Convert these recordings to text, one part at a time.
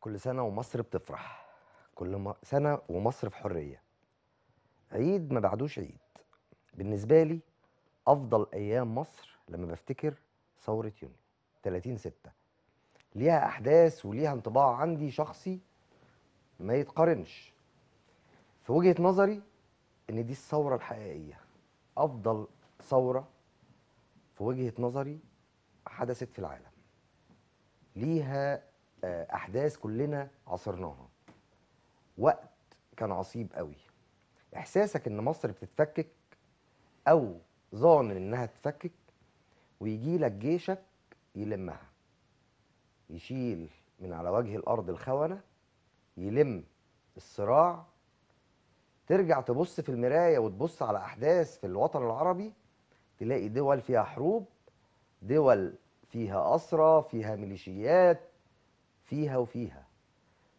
كل سنة ومصر بتفرح كل م... سنة ومصر في حرية عيد ما بعدوش عيد بالنسبة لي أفضل أيام مصر لما بفتكر ثورة يونيو 30 ستة ليها أحداث وليها انطباع عندي شخصي ما يتقارنش في وجهة نظري إن دي الثورة الحقيقية أفضل ثورة في وجهة نظري حدثت في العالم ليها آه، احداث كلنا عصرناها وقت كان عصيب قوي احساسك ان مصر بتتفكك او ظان انها تتفكك ويجي لك جيشك يلمها يشيل من على وجه الارض الخونه يلم الصراع ترجع تبص في المرايه وتبص على احداث في الوطن العربي تلاقي دول فيها حروب دول فيها اسرى فيها ميليشيات فيها وفيها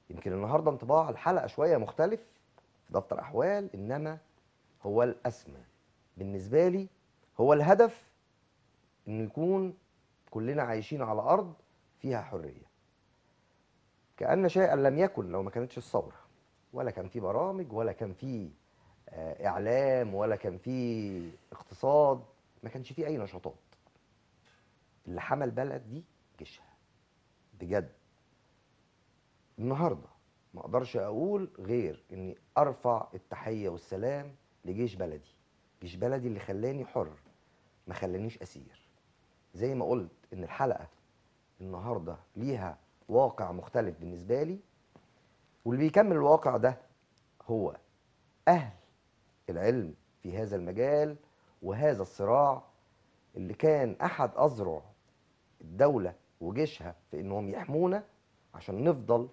يمكن النهارده انطباع الحلقه شويه مختلف في دفتر احوال انما هو الاسمى بالنسبه لي هو الهدف انه يكون كلنا عايشين على ارض فيها حريه كان شيئا لم يكن لو ما كانتش الثوره ولا كان في برامج ولا كان في آه، اعلام ولا كان في اقتصاد ما كانش في اي نشاطات اللي حمل بلد دي جيشها بجد النهارده ما اقدرش اقول غير اني ارفع التحيه والسلام لجيش بلدي جيش بلدي اللي خلاني حر ما خلانيش اسير زي ما قلت ان الحلقه النهارده ليها واقع مختلف بالنسبه لي واللي بيكمل الواقع ده هو اهل العلم في هذا المجال وهذا الصراع اللي كان احد اذرع الدوله وجيشها في انهم يحمونا عشان نفضل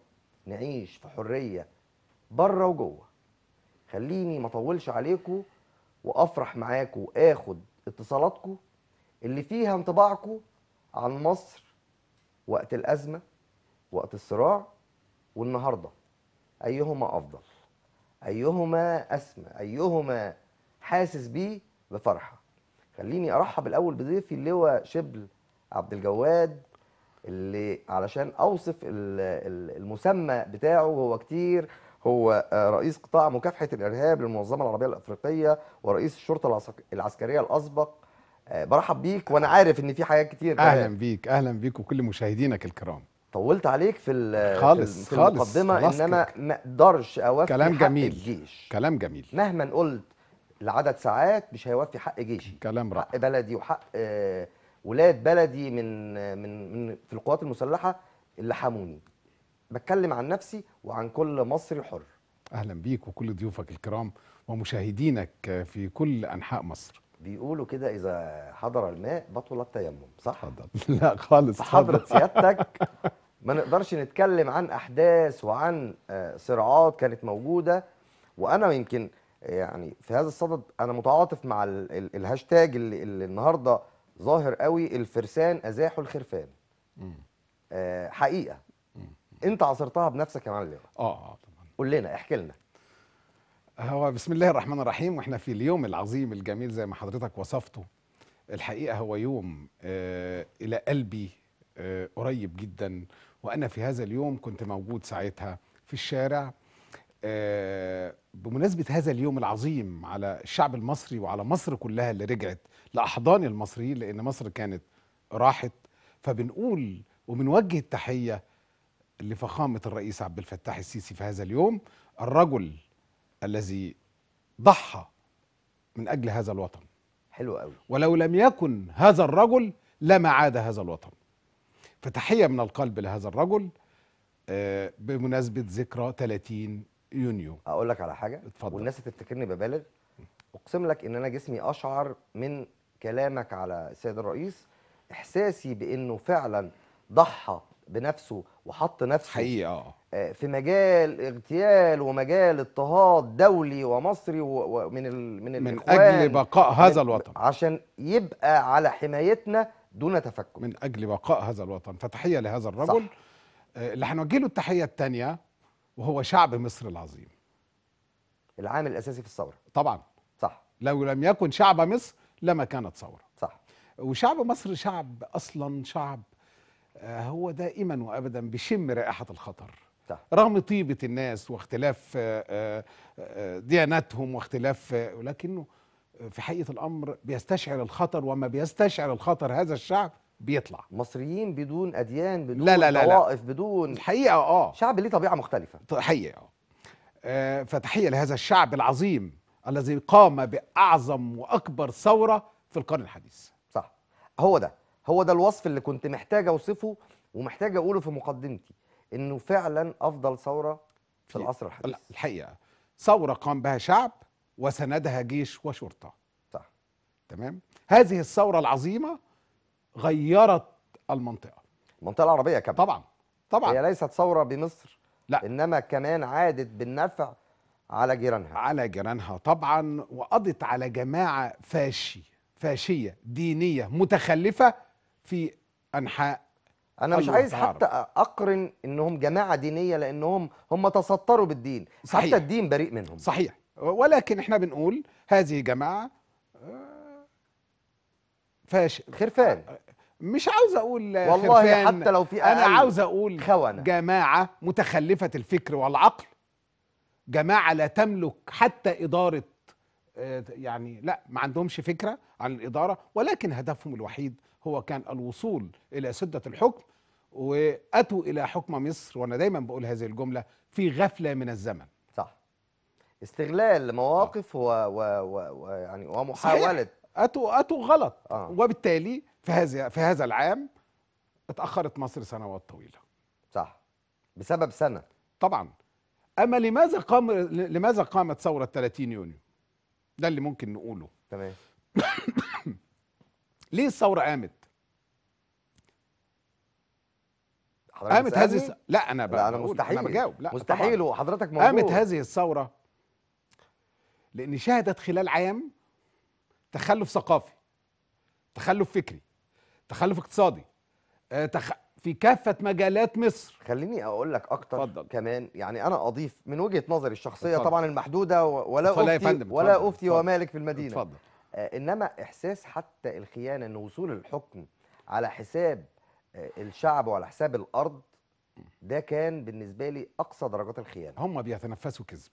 نعيش في حريه بره وجوه خليني ما اطولش عليكم وافرح معاكم واخد اتصالاتكم اللي فيها انطباعكم عن مصر وقت الازمه وقت الصراع والنهارده ايهما افضل ايهما اسمى ايهما حاسس بيه بفرحه خليني ارحب الاول بضيفي اللواء شبل عبد الجواد اللي علشان اوصف المسمى بتاعه هو كتير هو آه، رئيس قطاع مكافحه الارهاب للمنظمه العربيه الافريقيه ورئيس الشرطه العسكريه الاسبق آه، برحب بيك وانا عارف ان في حاجات كتير اهلا بيك اهلا بيك وكل مشاهدينك الكرام طولت عليك في خالص في المقدمه خلاص ان انا ما اقدرش اوفي كلام حق جميل الجيش كلام جميل مهما قلت لعدد ساعات مش هيوفي حق جيشي كلام رائع حق بلدي وحق آه ولاد بلدي من من من في القوات المسلحه اللي حموني بتكلم عن نفسي وعن كل مصري حر اهلا بيك وكل ضيوفك الكرام ومشاهدينك في كل انحاء مصر بيقولوا كده اذا حضر الماء بطل التيمم صح حضر. لا خالص حضرة سيادتك ما نقدرش نتكلم عن احداث وعن آه، صراعات كانت موجوده وانا يمكن يعني في هذا الصدد انا متعاطف مع الهاشتاج اللي, اللي النهارده ظاهر قوي الفرسان ازاحوا الخرفان آه حقيقه مم. انت عصرتها بنفسك يا معلم اه اه طبعا قول لنا احكي لنا هو بسم الله الرحمن الرحيم واحنا في اليوم العظيم الجميل زي ما حضرتك وصفته الحقيقه هو يوم آه الى قلبي آه قريب جدا وانا في هذا اليوم كنت موجود ساعتها في الشارع آه بمناسبه هذا اليوم العظيم على الشعب المصري وعلى مصر كلها اللي رجعت لاحضان المصريين لان مصر كانت راحت فبنقول وبنوجه التحيه لفخامه الرئيس عبد الفتاح السيسي في هذا اليوم الرجل الذي ضحى من اجل هذا الوطن حلو قوي ولو لم يكن هذا الرجل لما عاد هذا الوطن فتحيه من القلب لهذا الرجل آه، بمناسبه ذكرى 30 يونيو اقول لك على حاجه اتفضل والناس هتفتكرني ببالغ اقسم لك ان انا جسمي اشعر من كلامك على السيد الرئيس احساسي بانه فعلا ضحى بنفسه وحط نفسه حقيقة آه. آه، في مجال اغتيال ومجال اضطهاد دولي ومصري ومن ال... من من اجل بقاء هذا الوطن عشان يبقى على حمايتنا دون تفكك من اجل بقاء هذا الوطن فتحيه لهذا الرجل صح. آه، اللي هنوجه له التحيه الثانيه وهو شعب مصر العظيم العامل الاساسي في الثوره طبعا صح لو لم يكن شعب مصر لما كانت ثورة صح وشعب مصر شعب أصلا شعب آه، هو دائما وأبدا بشم رائحة الخطر صح. رغم طيبة الناس واختلاف آه، آه، دياناتهم واختلاف ولكنه في حقيقة الأمر بيستشعر الخطر وما بيستشعر الخطر هذا الشعب بيطلع مصريين بدون أديان بدون لا لا لا طوائف بدون الحقيقة آه شعب ليه طبيعة مختلفة حقيقة آه فتحية لهذا الشعب العظيم الذي قام باعظم واكبر ثوره في القرن الحديث صح هو ده هو ده الوصف اللي كنت محتاج اوصفه ومحتاج اقوله في مقدمتي انه فعلا افضل ثوره في العصر الحديث لا الحقيقه ثوره قام بها شعب وسندها جيش وشرطه صح تمام هذه الثوره العظيمه غيرت المنطقه المنطقه العربيه كمان طبعا طبعا هي ليست ثوره بمصر لا انما كمان عادت بالنفع على جيرانها على جيرانها طبعا وقضت على جماعة فاشي فاشية دينية متخلفة في أنحاء أنا مش عايز حتى أقرن إنهم جماعة دينية لأنهم هم تسطروا بالدين صحيح. حتى الدين بريء منهم صحيح ولكن إحنا بنقول هذه جماعة آه، فاش خرفان آه، مش عاوز اقول والله خرفان. حتى لو في انا عاوز اقول خونة. جماعه متخلفه الفكر والعقل جماعه لا تملك حتى اداره آه، يعني لا ما عندهمش فكره عن الاداره ولكن هدفهم الوحيد هو كان الوصول الى سده الحكم واتوا الى حكم مصر وانا دايما بقول هذه الجمله في غفله من الزمن صح استغلال مواقف آه. و, و, و, و يعني ومحاوله اتوا اتوا غلط آه. وبالتالي في هذا في هذا العام اتاخرت مصر سنوات طويله صح بسبب سنه طبعا اما لماذا قام لماذا قامت ثوره 30 يونيو ده اللي ممكن نقوله تمام ليه الثوره قامت قامت هذه س... لا انا بقى لا انا مستحيل انا بجاوب لا مستحيل وحضرتك موجود قامت هذه الثوره لان شهدت خلال عام تخلف ثقافي تخلف فكري تخلف اقتصادي آه، تخ... في كافه مجالات مصر خليني اقول لك اكتر فضل. كمان يعني انا اضيف من وجهه نظري الشخصيه فضل. طبعا المحدوده ولا افتي ولا افتي ومالك في المدينه اتفضل آه، انما احساس حتى الخيانه ان وصول الحكم على حساب آه، الشعب وعلى حساب الارض ده كان بالنسبه لي اقصى درجات الخيانه هم بيتنفسوا كذب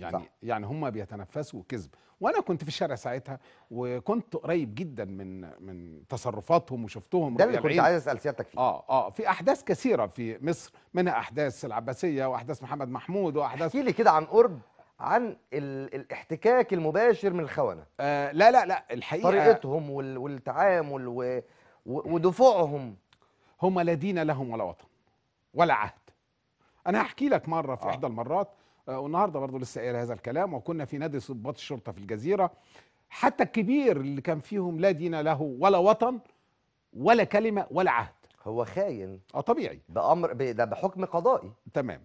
يعني صح. يعني هم بيتنفسوا كذب وانا كنت في الشارع ساعتها وكنت قريب جدا من من تصرفاتهم وشفتهم ده اللي كنت عايز اسال سيادتك فيه اه اه في احداث كثيره في مصر منها احداث العباسيه واحداث محمد محمود واحداث احكي لي كده عن قرب عن الاحتكاك المباشر من الخونه آه لا لا لا الحقيقه طريقتهم وال والتعامل و ودفوعهم هم لا دين لهم ولا وطن ولا عهد انا هحكي لك مره في آه. احدى المرات آه، والنهارده برضه لسه قايل هذا الكلام وكنا في نادي ضباط الشرطه في الجزيره حتى الكبير اللي كان فيهم لا دين له ولا وطن ولا كلمه ولا عهد هو خاين اه طبيعي بامر ب... ده بحكم قضائي تمام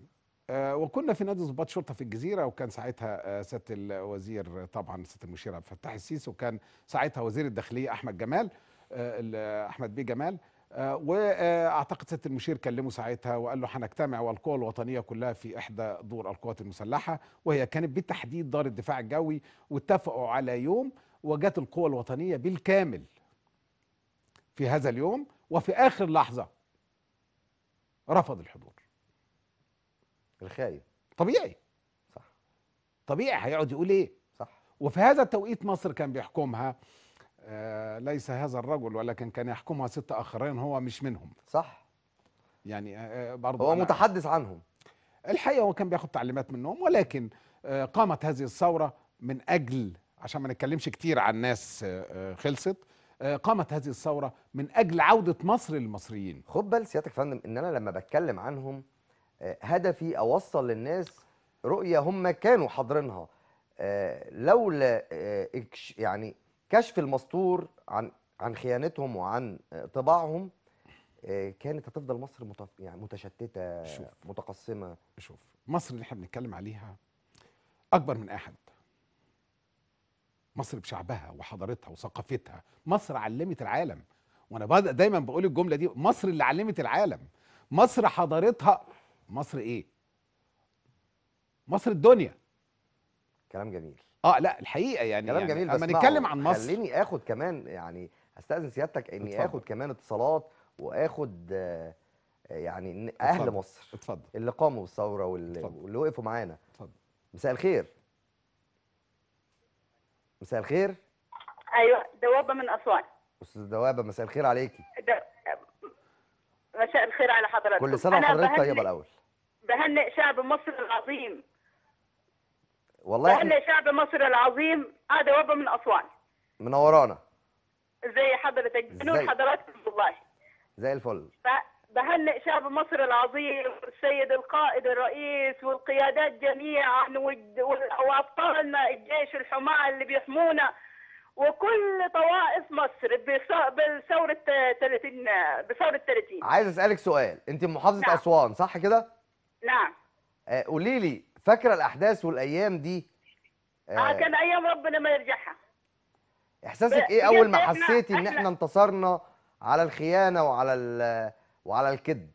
آه وكنا في نادي ضباط شرطه في الجزيره وكان ساعتها آه سياده الوزير طبعا سياده المشير عبد الفتاح السيسي وكان ساعتها وزير الداخليه احمد جمال آه احمد بيه جمال واعتقد سياده المشير كلمه ساعتها وقال له هنجتمع والقوى الوطنيه كلها في احدى دور القوات المسلحه وهي كانت بالتحديد دار الدفاع الجوي واتفقوا على يوم وجت القوى الوطنيه بالكامل في هذا اليوم وفي اخر لحظه رفض الحضور الخايف طبيعي صح طبيعي هيقعد يقول ايه صح وفي هذا التوقيت مصر كان بيحكمها آه، ليس هذا الرجل ولكن كان يحكمها ست اخرين هو مش منهم صح يعني آه، آه، برضه هو متحدث عنهم الحقيقه هو كان بياخد تعليمات منهم ولكن قامت هذه الثوره من اجل عشان ما نتكلمش كتير عن ناس خلصت قامت هذه الثوره من اجل عوده مصر للمصريين خد بال سيادتك يا فندم ان انا لما بتكلم عنهم هدفي اوصل للناس رؤيه هم كانوا حاضرينها لولا يعني كشف المستور عن عن خيانتهم وعن طباعهم آه، كانت هتفضل مصر متف... يعني متشتته شوف. متقسمه شوف مصر اللي احنا بنتكلم عليها اكبر من احد مصر بشعبها وحضارتها وثقافتها مصر علمت العالم وانا دايما بقول الجمله دي مصر اللي علمت العالم مصر حضارتها مصر ايه مصر الدنيا كلام جميل اه لا الحقيقه يعني كلام يعني جميل بس نتكلم عن مصر خليني اخد كمان يعني استاذن سيادتك اني اتفضل. اخد كمان اتصالات واخد آه، يعني اهل اتفضل. مصر اتفضل اللي قاموا بالثوره واللي, واللي وقفوا معانا اتفضل مساء الخير مساء الخير ايوه دوابه من اسوان استاذ دوابه مساء الخير عليكي مساء الخير على حضرتك كل سنه وحضرتك طيبه الاول بهنئ شعب مصر العظيم والله احنا شعب مصر العظيم هذا وابا من اسوان منورانا زي حضرتك جنون حضراتكم والله زي الفل بهنئ شعب مصر العظيم والسيد القائد الرئيس والقيادات جميعا وابطالنا الجيش الحماة اللي بيحمونا وكل طوائف مصر بثورة 30 بثورة 30 عايز اسألك سؤال انت محافظة نعم. اسوان صح كده؟ نعم آه، قولي لي فاكره الاحداث والايام دي آه،, اه كان ايام ربنا ما يرجعها احساسك ايه اول ما حسيتي ان احنا انتصرنا على الخيانه وعلى وعلى الكذب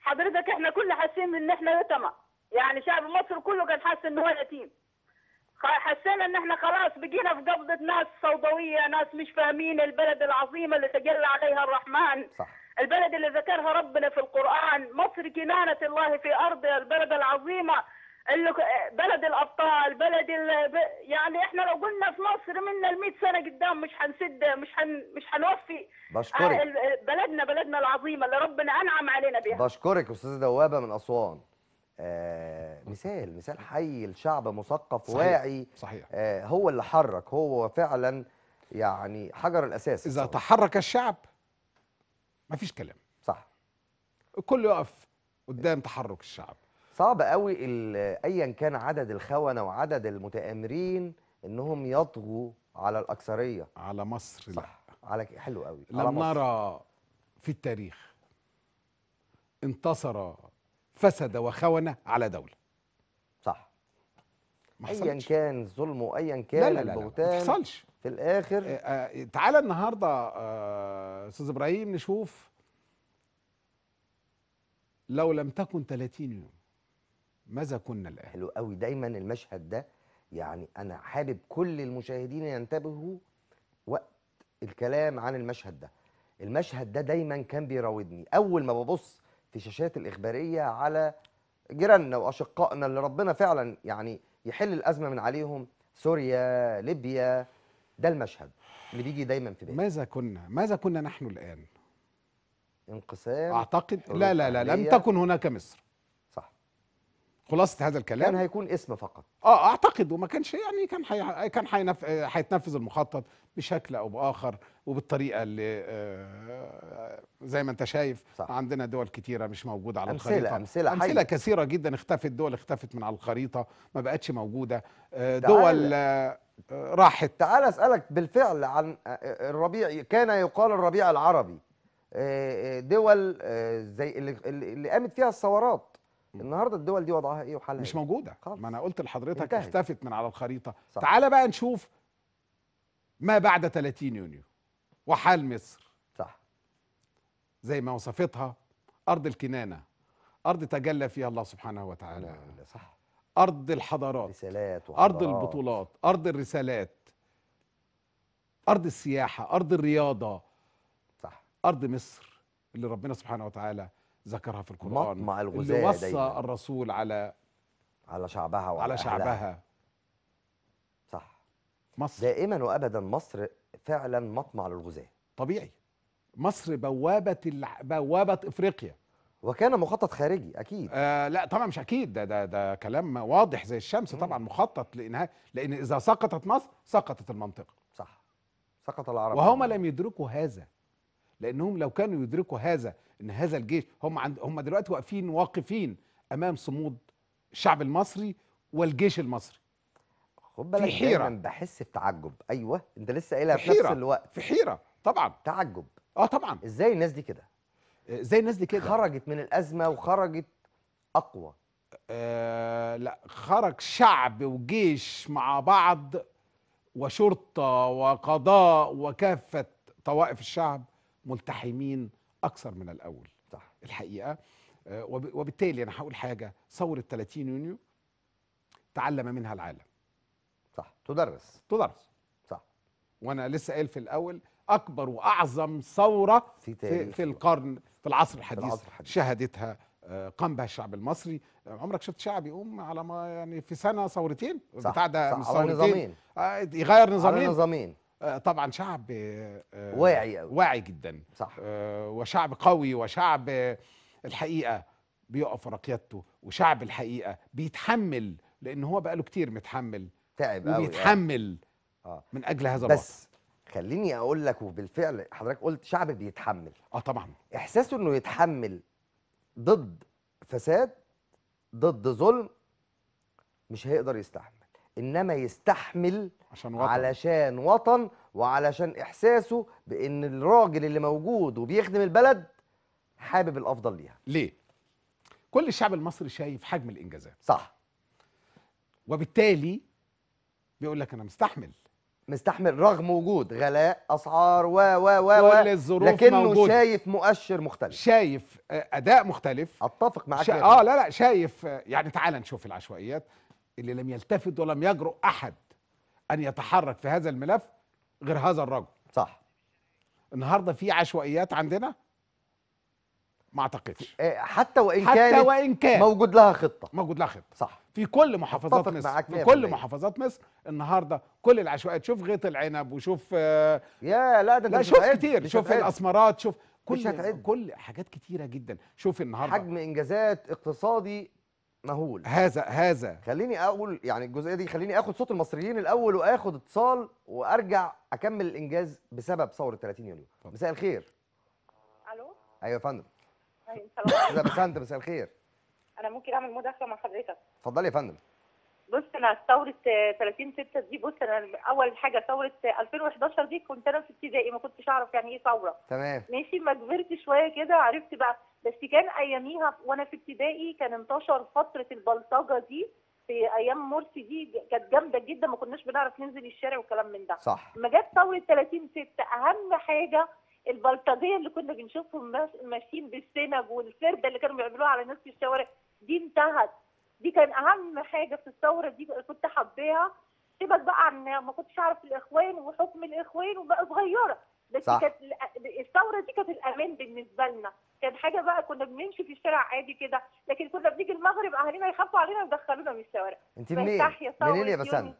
حضرتك احنا كل حاسين ان احنا يتمى يعني شعب مصر كله كان حاسس ان هو يتيم حسينا ان احنا خلاص بقينا في قبضه ناس سوداويه ناس مش فاهمين البلد العظيمه اللي تجلى عليها الرحمن صح. البلد اللي ذكرها ربنا في القران مصر كنانه الله في ارض البلد العظيمه آه، بلد الابطال بلد ال... يعني احنا لو قلنا في مصر منا ال 100 سنه قدام مش هنسد مش هن... مش هنوفي بشكرك آه، آه، بلدنا بلدنا العظيمه اللي ربنا انعم علينا بها بشكرك استاذه دوابه من اسوان آه مثال مثال حي الشعب مثقف صحيح. واعي صحيح آه هو اللي حرك هو فعلا يعني حجر الاساس اذا صحيح. تحرك الشعب مفيش كلام صح الكل يقف قدام تحرك الشعب صعب قوي ايا كان عدد الخونه وعدد المتآمرين انهم يطغوا على الاكثريه على مصر صح لا. على حلو قوي لم على مصر. نرى في التاريخ انتصر فسد وخونه على دوله صح ايا كان الظلم وايا كان لا لا لا لا. ما حصلش في الاخر اه اه تعالى النهارده آه، استاذ اه ابراهيم نشوف لو لم تكن 30 يوم ماذا كنا الآن حلو قوي دايما المشهد ده يعني أنا حابب كل المشاهدين ينتبهوا وقت الكلام عن المشهد ده المشهد ده دايما كان بيراودني أول ما ببص في شاشات الإخبارية على جيراننا وأشقائنا اللي ربنا فعلا يعني يحل الأزمة من عليهم سوريا ليبيا ده المشهد اللي بيجي دايما في بالي ماذا كنا ماذا كنا نحن الآن انقسام اعتقد لا لا لا لم تكن هناك مصر خلاصه هذا الكلام كان هيكون اسم فقط اه اعتقد وما كانش يعني كان حي... كان حينف... هيتنفذ المخطط بشكل او باخر وبالطريقه اللي آه زي ما انت شايف صح. عندنا دول كتيره مش موجوده على أمثلة الخريطه امثله امثله أمثلة كثيره جدا اختفت دول اختفت من على الخريطه ما بقتش موجوده آه دول آه راحت تعال اسالك بالفعل عن آه، آه، الربيع كان يقال الربيع العربي آه، دول زي اللي قامت فيها الثورات النهارده الدول دي وضعها ايه وحالها مش إيه؟ موجوده خلص. ما انا قلت لحضرتك انتهي. اختفت من على الخريطه صح. تعال بقى نشوف ما بعد 30 يونيو وحال مصر صح زي ما وصفتها ارض الكنانه ارض تجلى فيها الله سبحانه وتعالى صح ارض الحضارات رسالات وحضارات. ارض البطولات ارض الرسالات ارض السياحه ارض الرياضه صح ارض مصر اللي ربنا سبحانه وتعالى ذكرها في القرآن مطمع الغزاة اللي وصى دايما. الرسول على على شعبها وعلى على شعبها صح مصر دائما وأبدا مصر فعلا مطمع للغزاة طبيعي مصر بوابة الع... بوابة إفريقيا وكان مخطط خارجي اكيد آه لا طبعا مش اكيد ده ده ده كلام واضح زي الشمس طبعا مخطط لانها لان اذا سقطت مصر سقطت المنطقه صح سقط العرب وهما لم يدركوا هذا لانهم لو كانوا يدركوا هذا ان هذا الجيش هم عند هم دلوقتي واقفين واقفين امام صمود الشعب المصري والجيش المصري خد بالك في حيرة. دايما بحس بتعجب ايوه انت لسه قايلها في نفس الوقت في حيره طبعا تعجب اه طبعا ازاي الناس دي كده آه، ازاي الناس دي كده خرجت من الازمه وخرجت اقوى آه لا خرج شعب وجيش مع بعض وشرطه وقضاء وكافه طوائف الشعب ملتحمين اكثر من الاول صح الحقيقه آه، وبالتالي انا هقول حاجه ثوره 30 يونيو تعلم منها العالم صح تدرس تدرس صح وانا لسه قايل في الاول اكبر واعظم ثوره في, في, في القرن في العصر الحديث, في العصر الحديث. شهدتها آه، قام بها الشعب المصري عمرك شفت شعب يقوم على ما يعني في سنه ثورتين بتاع ده صح مش ثورتين آه، يغير نظامين يغير نظامين آه، طبعا شعب آه، واعي قوي واعي جدا صح آه، وشعب قوي وشعب الحقيقه بيقف ورا قيادته وشعب الحقيقه بيتحمل لان هو بقاله كتير متحمل تعب قوي بيتحمل آه. من اجل هذا بس الوقت. خليني اقول لك وبالفعل حضرتك قلت شعب بيتحمل اه طبعا احساسه انه يتحمل ضد فساد ضد ظلم مش هيقدر يستحمل انما يستحمل عشان وطن. علشان وطن وعلشان احساسه بان الراجل اللي موجود وبيخدم البلد حابب الافضل ليها ليه كل الشعب المصري شايف حجم الانجازات صح وبالتالي بيقول لك انا مستحمل مستحمل رغم وجود غلاء اسعار و و و كل الظروف لكنه موجود. شايف مؤشر مختلف شايف آه، اداء مختلف اتفق معاك شا... اه لا لا شايف آه، يعني تعال نشوف العشوائيات اللي لم يلتفت ولم يجرؤ احد ان يتحرك في هذا الملف غير هذا الرجل صح النهارده في عشوائيات عندنا ما اعتقدش إيه، حتى وان حتى كانت وان كان موجود لها خطه موجود لها خطه صح في كل محافظات مصر في كل محافظات مصر النهارده كل العشوائيات شوف غيط العنب وشوف آه، يا لا ده لا شوف كتير شوف الاسمرات شوف كل كل حاجات كتيره جدا شوف النهارده حجم انجازات اقتصادي مهول هذا هذا خليني اقول يعني الجزئيه دي خليني اخد صوت المصريين الاول واخد اتصال وارجع اكمل الانجاز بسبب ثوره 30 يونيو مساء الخير الو ايوه يا فندم ايوه مساء الخير انا ممكن اعمل مداخله مع حضرتك اتفضلي يا فندم بص انا ثوره 30 آه، 6 دي بص انا اول حاجه ثوره 2011 آه، دي كنت انا في ابتدائي ما كنتش اعرف يعني ايه ثوره تمام ماشي ما كبرت شويه كده عرفت بقى بس كان اياميها وانا في ابتدائي كان انتشر فتره البلطجه دي في ايام مرسي دي كانت جامده جدا ما كناش بنعرف ننزل الشارع وكلام من ده صح لما جت ثوره 30 6 اهم حاجه البلطجيه اللي كنا بنشوفهم ماشيين بالسنج والفرده اللي كانوا بيعملوها على الناس في الشوارع دي انتهت دي كان اهم حاجه في الثوره دي كنت حباها سيبك بقى عن ما كنتش اعرف الاخوان وحكم الاخوان وبقى صغيره بس كانت الثوره دي كانت الامان بالنسبه لنا كان حاجه بقى كنا بنمشي في الشارع عادي كده لكن كنا بنيجي المغرب اهالينا يخافوا علينا ويدخلونا من الشوارع انت منين منين يا بسنت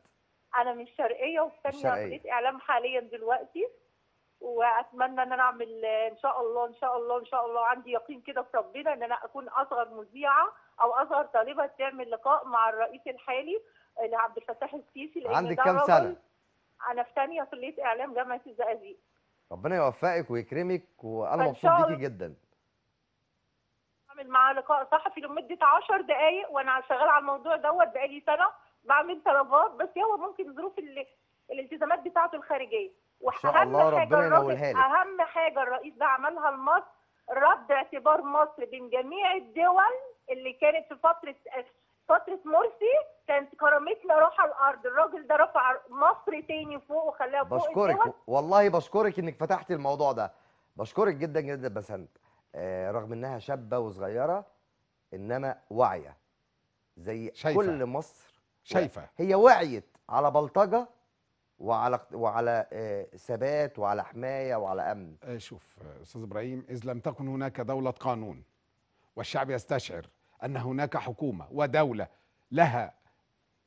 انا من الشرقيه وفي كليه اعلام حاليا دلوقتي واتمنى ان انا اعمل ان شاء الله ان شاء الله ان شاء الله عندي يقين كده في ربنا ان انا اكون اصغر مذيعه او اظهر طالبه تعمل لقاء مع الرئيس الحالي اللي آه، عبد الفتاح السيسي اللي عندك كام سنه؟ انا في ثانيه كليه اعلام جامعه الزقازيق ربنا يوفقك ويكرمك وانا مبسوط بيكي جدا بعمل معاه لقاء صحفي لمده 10 دقائق وانا شغاله على الموضوع دوت بقالي سنه بعمل طلبات بس هو ممكن ظروف الالتزامات بتاعته الخارجيه واهم حاجه اهم حاجه الرئيس ده عملها لمصر رد اعتبار مصر بين جميع الدول اللي كانت في فتره آه، فتره مرسي كانت كرامتنا راحه الارض الراجل ده رفع مصر تاني فوق وخلاها فوق بشكرك الدول. والله بشكرك انك فتحتي الموضوع ده بشكرك جدا جدا بسند آه رغم انها شابه وصغيره انما واعيه زي شايفة. كل مصر شايفه هي وعيت على بلطجه وعلى وعلى آه، ثبات وعلى حمايه وعلى امن آه، شوف استاذ ابراهيم اذ لم تكن هناك دوله قانون والشعب يستشعر ان هناك حكومه ودوله لها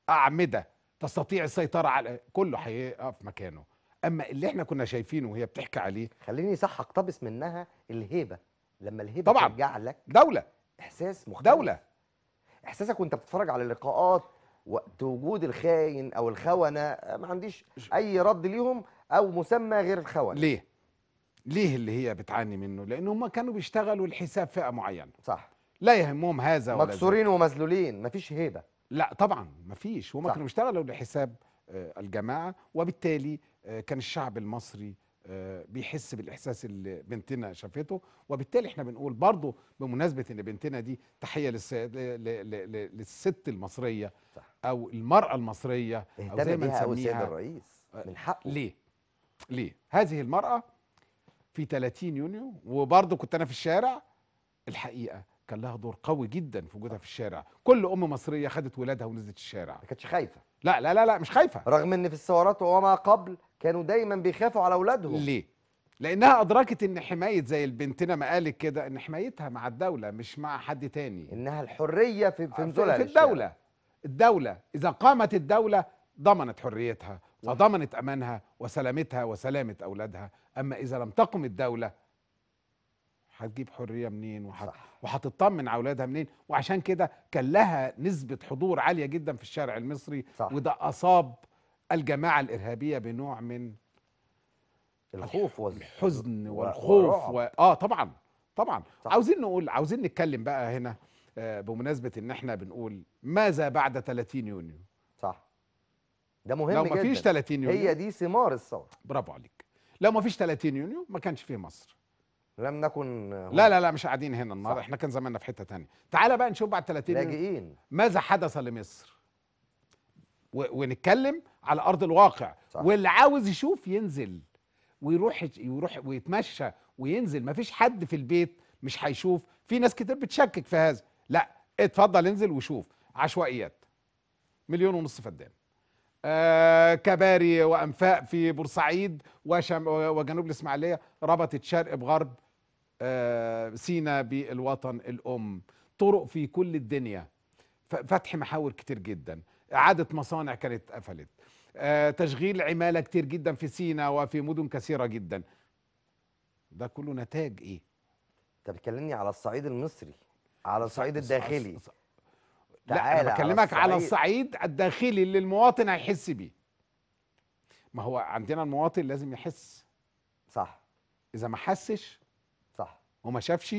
اعمده تستطيع السيطره على كله هيقف مكانه اما اللي احنا كنا شايفينه وهي بتحكي عليه خليني صح اقتبس منها الهيبه لما الهيبه طبعا ترجع لك دوله احساس مختلف دوله احساسك وانت بتتفرج على اللقاءات وقت وجود الخاين او الخونه آه، ما عنديش اي رد ليهم او مسمى غير الخونه ليه ليه اللي هي بتعاني منه لان هم كانوا بيشتغلوا الحساب فئه معينه صح لا يهمهم هذا ولا مكسورين ومذلولين مفيش هيبه لا طبعا مفيش وما كانوا بيشتغلوا لحساب آه، الجماعه وبالتالي آه، كان الشعب المصري آه، بيحس بالاحساس اللي بنتنا شافته وبالتالي احنا بنقول برضه بمناسبه ان بنتنا دي تحيه للست المصريه صح. او المراه المصريه او زي ما نسميها الرئيس من حقه ليه ليه هذه المراه في 30 يونيو وبرضه كنت انا في الشارع الحقيقه كان لها دور قوي جدا في وجودها في الشارع كل ام مصريه خدت ولادها ونزلت الشارع ما كانتش خايفه لا لا لا لا مش خايفه رغم ان في الثورات وما قبل كانوا دايما بيخافوا على اولادهم ليه لانها ادركت ان حمايه زي البنتنا ما قالت كده ان حمايتها مع الدوله مش مع حد تاني انها الحريه في في آه، نزولها في الدوله الشارع. الدوله اذا قامت الدوله ضمنت حريتها وضمنت امانها وسلامتها وسلامه اولادها اما اذا لم تقم الدوله هتجيب حريه منين وهتطمن على اولادها منين وعشان كده كان لها نسبه حضور عاليه جدا في الشارع المصري صح. وده اصاب الجماعه الارهابيه بنوع من الخوف والحزن والخوف و... اه طبعا طبعا صح. عاوزين نقول عاوزين نتكلم بقى هنا آه بمناسبه ان احنا بنقول ماذا بعد 30 يونيو صح ده مهم لو جدا لو مفيش 30 يونيو هي دي ثمار الثوره برافو عليك لو مفيش 30 يونيو ما كانش فيه مصر لم نكن هم. لا لا لا مش قاعدين هنا النهارده احنا كان زماننا في حته ثانيه تعالى بقى نشوف بعد 30 لاجئين ماذا حدث لمصر ونتكلم على ارض الواقع صح. واللي عاوز يشوف ينزل ويروح يروح ويتمشى وينزل مفيش حد في البيت مش هيشوف في ناس كتير بتشكك في هذا لا اتفضل انزل وشوف عشوائيات مليون ونص فدان آه كباري وانفاق في بورسعيد وشم وجنوب الاسماعيليه ربطت شرق بغرب آه، سينا بالوطن الأم طرق في كل الدنيا فتح محاور كتير جدا إعادة مصانع كانت قفلت آه، تشغيل عمالة كتير جدا في سينا وفي مدن كثيرة جدا ده كله نتاج إيه؟ أنت بتكلمني على الصعيد المصري على الصعيد الداخلي لا أنا بكلمك على الصعيد. على الصعيد الداخلي اللي المواطن هيحس بيه ما هو عندنا المواطن لازم يحس صح إذا ما حسش وما شافش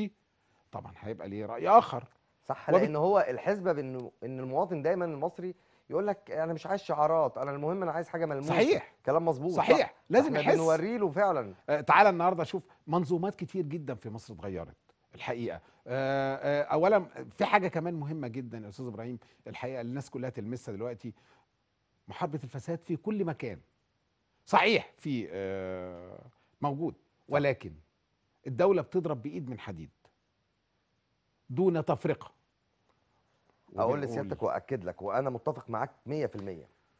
طبعا هيبقى ليه راي اخر صح وبت... لان هو الحسبه بانه ان المواطن دايما المصري يقول لك انا مش عايز شعارات انا المهم انا عايز حاجه ملموسه صحيح كلام مظبوط صحيح صح. لازم يحس نوري له فعلا آه تعالى النهارده شوف منظومات كتير جدا في مصر اتغيرت الحقيقه آه آه اولا في حاجه كمان مهمه جدا يا استاذ ابراهيم الحقيقه الناس كلها تلمسها دلوقتي محاربه الفساد في كل مكان صحيح في آه، موجود ولكن الدولة بتضرب بإيد من حديد دون تفرقة أقول لسيادتك وأكد لك وأنا متفق معاك 100%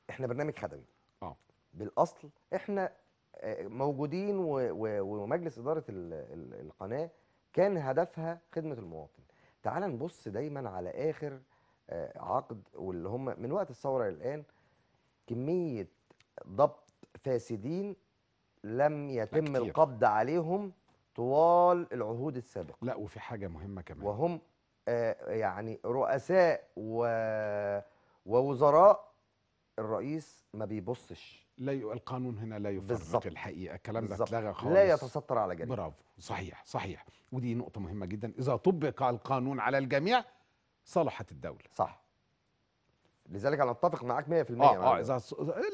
إحنا برنامج خدمي آه. بالأصل إحنا آه، موجودين ومجلس إدارة القناة كان هدفها خدمة المواطن تعال نبص دايما على آخر آه، عقد واللي هم من وقت الثورة للآن كمية ضبط فاسدين لم يتم القبض عليهم طوال العهود السابقه لا وفي حاجه مهمه كمان وهم آه، يعني رؤساء و... ووزراء الرئيس ما بيبصش لا ي... القانون هنا لا يفرق الحقيقه الكلام ده اتلغى خالص لا يتستر على جنب برافو صحيح صحيح ودي نقطه مهمه جدا اذا طبق القانون على الجميع صلحت الدوله صح لذلك انا اتفق معاك 100% اه اه اذا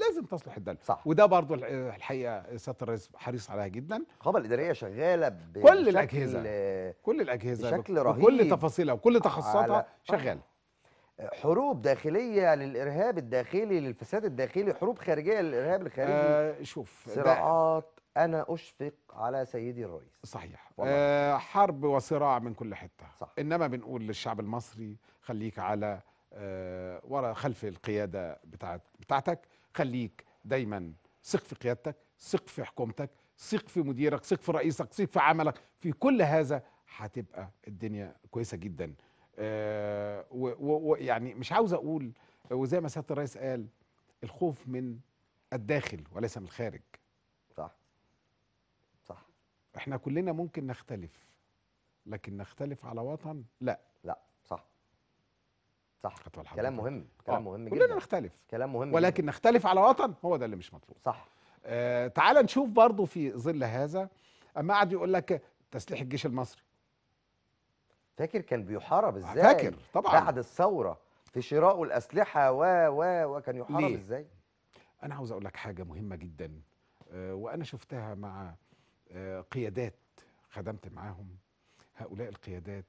لازم تصلح الدوله صح وده برضو الحقيقه سياده الرئيس حريص عليها جدا الخطابه الاداريه شغاله كل الاجهزه كل الاجهزه بشكل رهيب كل تفاصيلها وكل تخصصاتها شغاله حروب داخليه للارهاب الداخلي للفساد الداخلي حروب خارجيه للارهاب الخارجي آه شوف صراعات انا اشفق على سيدي الرئيس صحيح آه حرب وصراع من كل حته صح. انما بنقول للشعب المصري خليك على آه، ورا خلف القياده بتاعت بتاعتك خليك دايما ثق في قيادتك ثق في حكومتك ثق في مديرك ثق في رئيسك ثق في عملك في كل هذا هتبقى الدنيا كويسه جدا آه، ويعني مش عاوز اقول وزي ما سياده الرئيس قال الخوف من الداخل وليس من الخارج صح صح احنا كلنا ممكن نختلف لكن نختلف على وطن لا صح آه، كلام مهم كلام مهم جدا كلنا نختلف كلام مهم ولكن جداً. نختلف على وطن هو ده اللي مش مطلوب صح آه تعال نشوف برضو في ظل هذا اما قعد يقول لك تسليح الجيش المصري فاكر كان بيحارب آه، ازاي فاكر طبعا بعد الثوره في شراء الاسلحه و و وكان يحارب ليه؟ ازاي انا عاوز اقول لك حاجه مهمه جدا آه وانا شفتها مع آه قيادات خدمت معاهم هؤلاء القيادات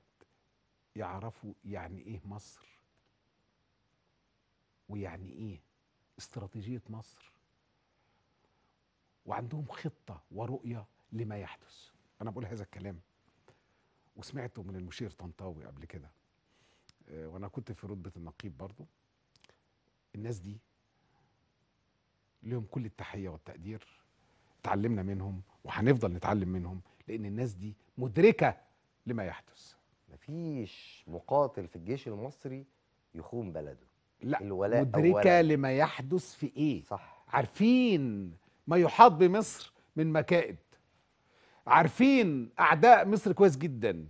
يعرفوا يعني ايه مصر ويعني ايه استراتيجيه مصر وعندهم خطه ورؤيه لما يحدث انا بقول هذا الكلام وسمعته من المشير طنطاوي قبل كده آه، وانا كنت في رتبه النقيب برضه الناس دي لهم كل التحيه والتقدير اتعلمنا منهم وهنفضل نتعلم منهم لان الناس دي مدركه لما يحدث مفيش مقاتل في الجيش المصري يخون بلده لا الولاء مدركة أولا. لما يحدث في إيه صح. عارفين ما يحاط بمصر من مكائد عارفين أعداء مصر كويس جدا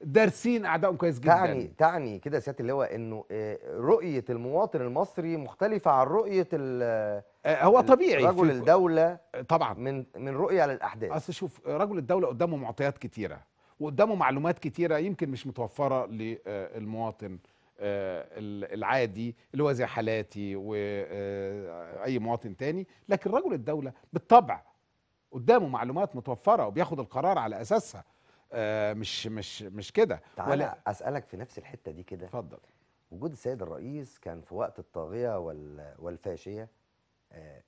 دارسين اعدائهم كويس جدا تعني تعني كده سياده اللواء انه آه، رؤيه المواطن المصري مختلفه عن رؤيه آه، هو طبيعي رجل الدوله آه، طبعا من من رؤيه على الاحداث اصل شوف رجل الدوله قدامه معطيات كتيره وقدامه معلومات كتيره يمكن مش متوفره للمواطن آه، العادي اللي هو زي حالاتي واي آه، مواطن تاني لكن رجل الدوله بالطبع قدامه معلومات متوفره وبياخد القرار على اساسها آه، مش مش مش كده تعالى ولا اسالك في نفس الحته دي كده اتفضل وجود السيد الرئيس كان في وقت الطاغيه والفاشيه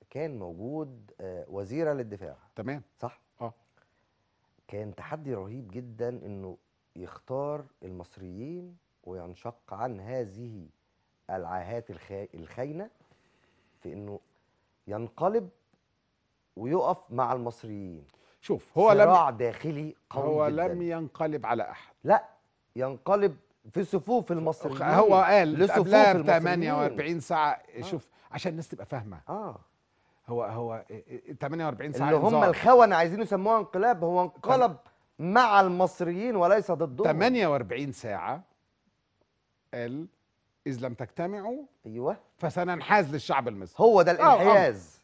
كان موجود وزيره للدفاع تمام صح اه كان تحدي رهيب جدا انه يختار المصريين وينشق عن هذه العاهات الخاينة في أنه ينقلب ويقف مع المصريين شوف هو صراع لم داخلي قوي هو جداً. لم ينقلب على أحد لا ينقلب في صفوف المصريين هو قال لصفوف المصريين 48 ساعة آه. شوف عشان الناس تبقى فاهمة اه هو هو 48 ساعة اللي هم الخونة عايزين يسموها انقلاب هو انقلب مع المصريين وليس ضدهم 48 ساعة قال إذ لم تجتمعوا أيوه فسننحاز للشعب المصري هو ده آه، آه. الانحياز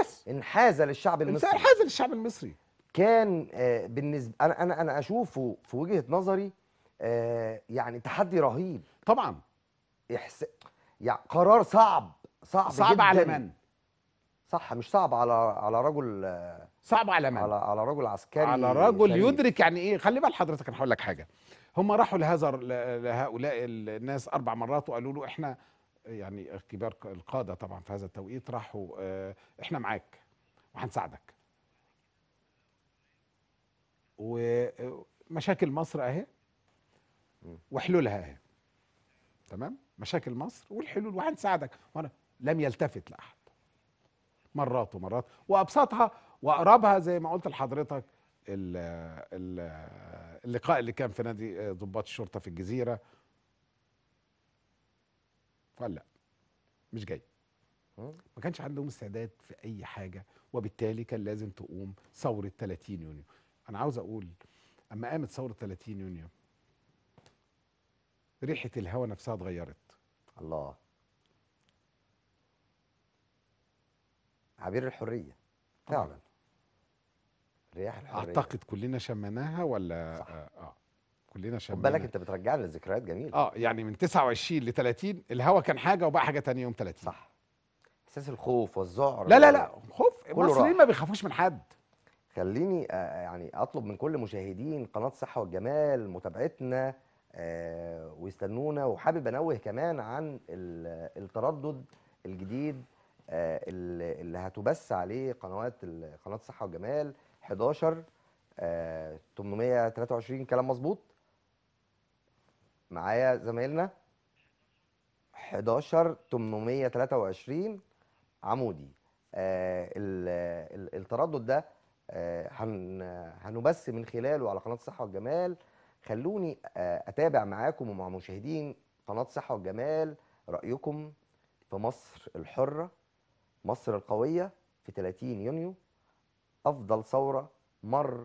بس انحاز للشعب المصري انحاز للشعب المصري كان آه، بالنسبة أنا أنا أنا أشوفه في وجهة نظري يعني تحدي رهيب طبعا إحس... يعني قرار صعب صعب صعب جداً. على من؟ صح مش صعب على على رجل صعب على من؟ على على رجل عسكري على رجل شريف. يدرك يعني ايه خلي بال حضرتك انا هقول لك حاجه هم راحوا لهذا لهؤلاء الناس اربع مرات وقالوا له احنا يعني كبار القاده طبعا في هذا التوقيت راحوا آه، احنا معاك وهنساعدك ومشاكل مصر اهي وحلولها اهي تمام مشاكل مصر والحلول وهنساعدك وانا لم يلتفت لاحد مرات ومرات وابسطها واقربها زي ما قلت لحضرتك اللقاء اللي كان في نادي آه، ضباط الشرطه في الجزيره قال لا مش جاي ما كانش عندهم استعداد في اي حاجه وبالتالي كان لازم تقوم ثوره 30 يونيو انا عاوز اقول اما قامت ثوره 30 يونيو ريحه الهوى نفسها اتغيرت الله عبير الحريه فعلا رياح الحريه اعتقد كلنا شمناها ولا صح. آه, آه. كلنا شمناها خد بالك انت بترجعنا لذكريات جميله اه يعني من 29 ل 30 الهوا كان حاجه وبقى حاجه ثانيه يوم 30 صح احساس الخوف والذعر لا لا لا خوف المصريين ما بيخافوش من حد خليني آه يعني اطلب من كل مشاهدين قناه الصحه والجمال متابعتنا آه ويستنونا وحابب انوه كمان عن التردد الجديد آه، اللي هتبث عليه قنوات قناه الصحه والجمال 11 823 آه، كلام مظبوط معايا زمايلنا 11 823 عمودي آه التردد ده آه هنبث من خلاله على قناه الصحه والجمال خلوني آه اتابع معاكم ومع مشاهدين قناه الصحه والجمال رايكم في مصر الحره مصر القويه في 30 يونيو افضل ثوره مر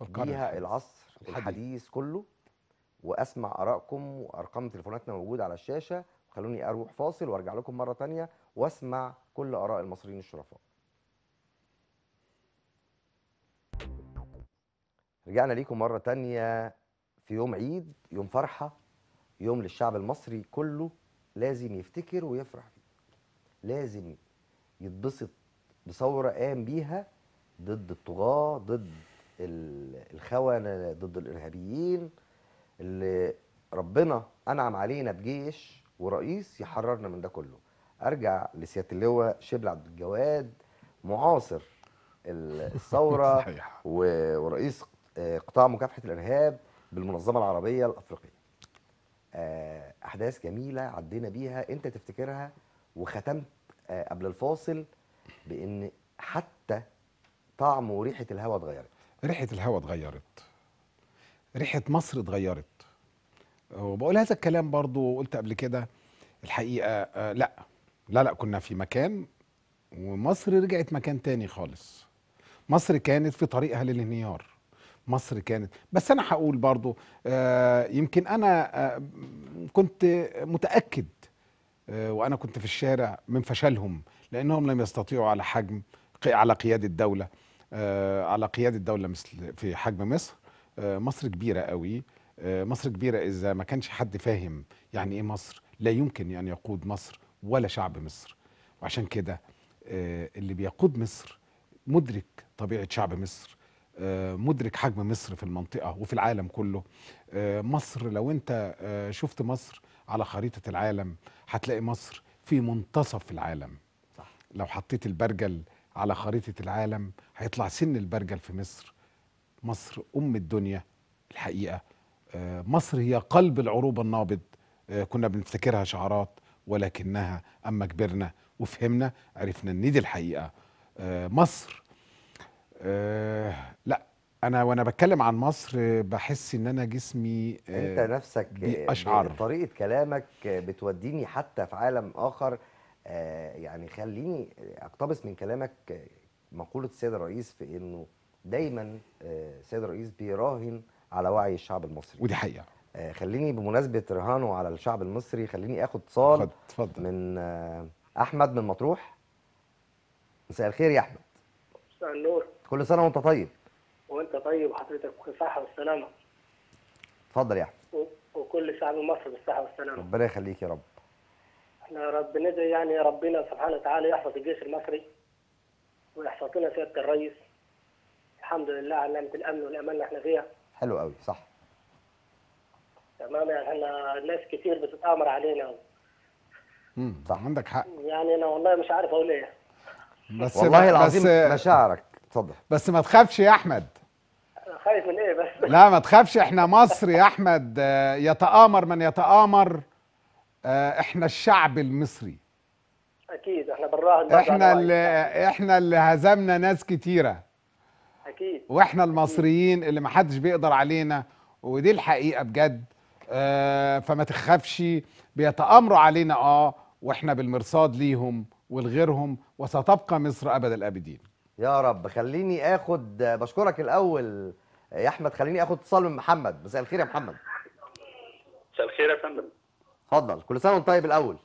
بيها العصر الحديث كله واسمع ارائكم وارقام تليفوناتنا موجوده على الشاشه خلوني اروح فاصل وارجع لكم مره ثانيه واسمع كل اراء المصريين الشرفاء رجعنا ليكم مرة تانية في يوم عيد يوم فرحة يوم للشعب المصري كله لازم يفتكر ويفرح فيه لازم يتبسط بثورة قام بيها ضد الطغاة ضد الخونة ضد الإرهابيين اللي ربنا أنعم علينا بجيش ورئيس يحررنا من ده كله أرجع لسيادة اللواء شبل عبد الجواد معاصر الثورة ورئيس آه، قطاع مكافحة الإرهاب بالمنظمة العربية الأفريقية آه، أحداث جميلة عدينا بيها أنت تفتكرها وختمت آه، قبل الفاصل بأن حتى طعم وريحه الهواء اتغيرت ريحه الهواء اتغيرت ريحه مصر اتغيرت وبقول هذا الكلام برضو وقلت قبل كده الحقيقه آه، لا لا لا كنا في مكان ومصر رجعت مكان تاني خالص مصر كانت في طريقها للانهيار مصر كانت بس انا هقول برضو آه، يمكن انا آه، كنت متاكد وانا كنت في الشارع من فشلهم لانهم لم يستطيعوا على حجم على قياده الدوله آه، على قيادة دولة مثل في حجم مصر آه، مصر كبيرة قوي آه، مصر كبيرة إذا ما كانش حد فاهم يعني إيه مصر لا يمكن أن يعني يقود مصر ولا شعب مصر وعشان كده اللي بيقود مصر مدرك طبيعة شعب مصر مدرك حجم مصر في المنطقة وفي العالم كله مصر لو أنت شفت مصر على خريطة العالم هتلاقي مصر في منتصف العالم صح. لو حطيت البرجل على خريطة العالم هيطلع سن البرجل في مصر مصر أم الدنيا الحقيقة آه، مصر هي قلب العروبة النابض آه، كنا بنفتكرها شعارات ولكنها أما كبرنا وفهمنا عرفنا إن دي الحقيقة آه، مصر لا انا وانا بتكلم عن مصر بحس ان انا جسمي انت نفسك بأشعر طريقه كلامك بتوديني حتى في عالم اخر آه، يعني خليني اقتبس من كلامك مقوله السيد الرئيس في انه دايما آه، السيد الرئيس بيراهن على وعي الشعب المصري ودي حقيقه آه، خليني بمناسبه رهانه على الشعب المصري خليني اخد اتصال من احمد من مطروح مساء الخير يا احمد مساء النور كل سنه وانت طيب وانت طيب وحضرتك بكل صحه والسلامه اتفضل يا احمد وكل شعب مصر بالصحه والسلامه ربنا يخليك يا رب احنا رب ندعي يعني ربنا سبحانه وتعالى يحفظ الجيش المصري ويحفظ لنا سياده الرئيس الحمد لله على نعمه الامن والامان اللي احنا فيها حلو قوي صح تمام يعني احنا ناس كتير بتتامر علينا امم صح عندك حق يعني انا والله مش عارف اقول ايه بس والله العظيم بس مشاعرك اتفضل بس ما تخافش يا احمد خايف من ايه بس لا ما تخافش احنا مصر يا احمد آه، يتامر من يتامر آه، احنا الشعب المصري اكيد احنا براهن احنا اللي احنا اللي هزمنا ناس كتيره اكيد واحنا أكيد. المصريين اللي ما حدش بيقدر علينا ودي الحقيقه بجد آه فما تخافش بيتامروا علينا اه واحنا بالمرصاد ليهم ولغيرهم وستبقى مصر ابد الابدين يا رب خليني اخد بشكرك الاول يا احمد خليني اخد اتصال من محمد مساء الخير يا محمد مساء الخير يا فندم اتفضل كل سنه وانت طيب الاول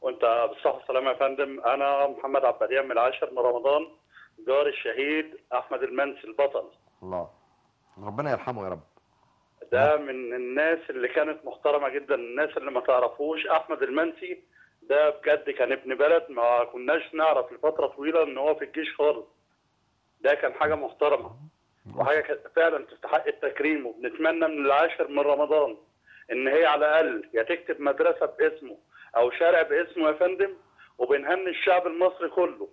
وانت بالصحه والسلامه يا فندم انا محمد عبد الرحيم من العاشر من رمضان جار الشهيد احمد المنسي البطل الله ربنا يرحمه يا رب ده من الناس اللي كانت محترمه جدا الناس اللي ما تعرفوش احمد المنسي ده بجد كان ابن بلد ما كناش نعرف لفتره طويله ان هو في الجيش خالص ده كان حاجه محترمه وحاجه فعلا تستحق التكريم وبنتمنى من العاشر من رمضان ان هي على الاقل يا تكتب مدرسه باسمه او شارع باسمه يا فندم وبنهني الشعب المصري كله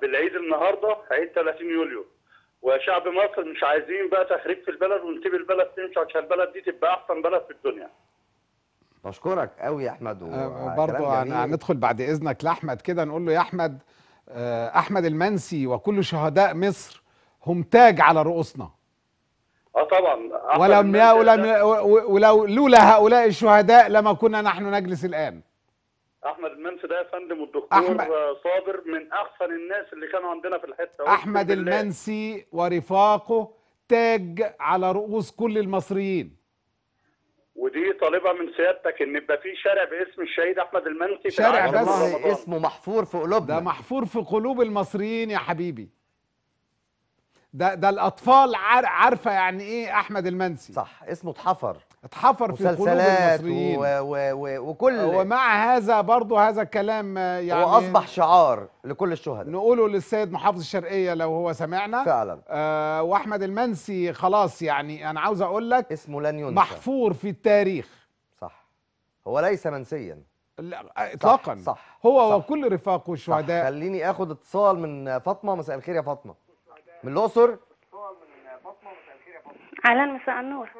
بالعيد النهارده عيد 30 يوليو وشعب مصر مش عايزين بقى تخريب في البلد ونسيب البلد تمشي عشان البلد دي تبقى احسن بلد في الدنيا بشكرك قوي يا احمد آه، وبرضه هندخل بعد اذنك لاحمد كده نقول له يا احمد آه، احمد المنسي وكل شهداء مصر هم تاج على رؤوسنا اه طبعا ولم يا ولم ولو لولا هؤلاء الشهداء لما كنا نحن نجلس الان احمد المنسي ده يا فندم والدكتور أحمد صابر من احسن الناس اللي كانوا عندنا في الحته احمد المنسي ورفاقه تاج على رؤوس كل المصريين ودي طالبه من سيادتك ان يبقى في شارع باسم الشهيد احمد المنسي شارع بس اسمه محفور في قلوبنا ده محفور في قلوب المصريين يا حبيبي ده ده الاطفال عارفه يعني ايه احمد المنسي صح اسمه اتحفر اتحفر في قلوب المصريين و... و... و... وكل ومع هذا برضه هذا الكلام آه، يعني واصبح شعار لكل الشهداء نقوله للسيد محافظ الشرقيه لو هو سمعنا فعلا آه واحمد المنسي خلاص يعني انا عاوز اقول لك اسمه لن ينسى محفور في التاريخ صح هو ليس منسيا لا اطلاقا صح, صح هو صح وكل رفاقه الشهداء خليني اخد اتصال من فاطمه مساء الخير يا فاطمه من الاقصر اهلا مساء النور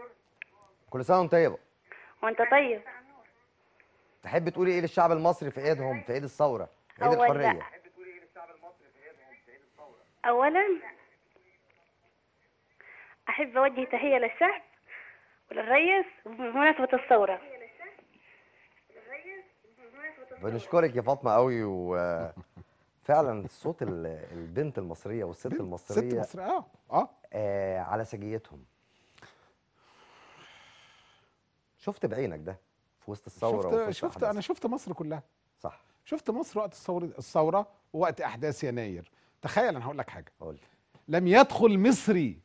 كل سنه وانت طيبه وانت طيب تحب تقولي ايه للشعب المصري في عيدهم في عيد الثوره عيد الحريه تحب تقولي ايه للشعب المصري في عيدهم في عيد الثوره اولا احب اوجه تحيه للشعب وللريس بمناسبه الثوره بنشكرك يا فاطمه قوي و فعلا صوت البنت المصريه والست المصريه ست مصريه اه اه, آه على سجيتهم شفت بعينك ده في وسط الثوره شفت شفت انا شفت مصر كلها صح شفت مصر وقت الثوره الثوره ووقت احداث يناير تخيل انا هقول لك حاجه قول لم يدخل مصري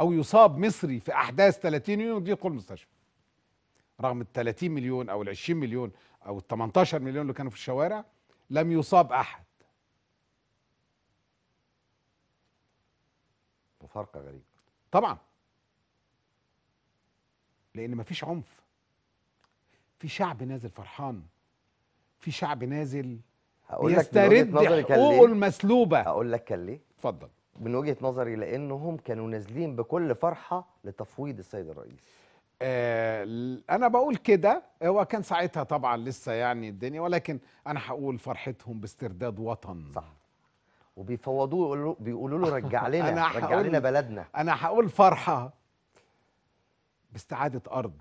او يصاب مصري في احداث 30 دي كل المستشفى رغم ال 30 مليون او ال 20 مليون او ال 18 مليون اللي كانوا في الشوارع لم يصاب احد مفارقه غريبه طبعا لان مفيش عنف في شعب نازل فرحان في شعب نازل يسترد حقوقه المسلوبه هقول لك كان ليه اتفضل من وجهه نظري لانهم كانوا نازلين بكل فرحه لتفويض السيد الرئيس آه، انا بقول كده هو كان ساعتها طبعا لسه يعني الدنيا ولكن انا هقول فرحتهم باسترداد وطن صح وبيفوضوه بيقولوا له رجع لنا أنا رجع لنا بلدنا انا هقول فرحه باستعاده ارض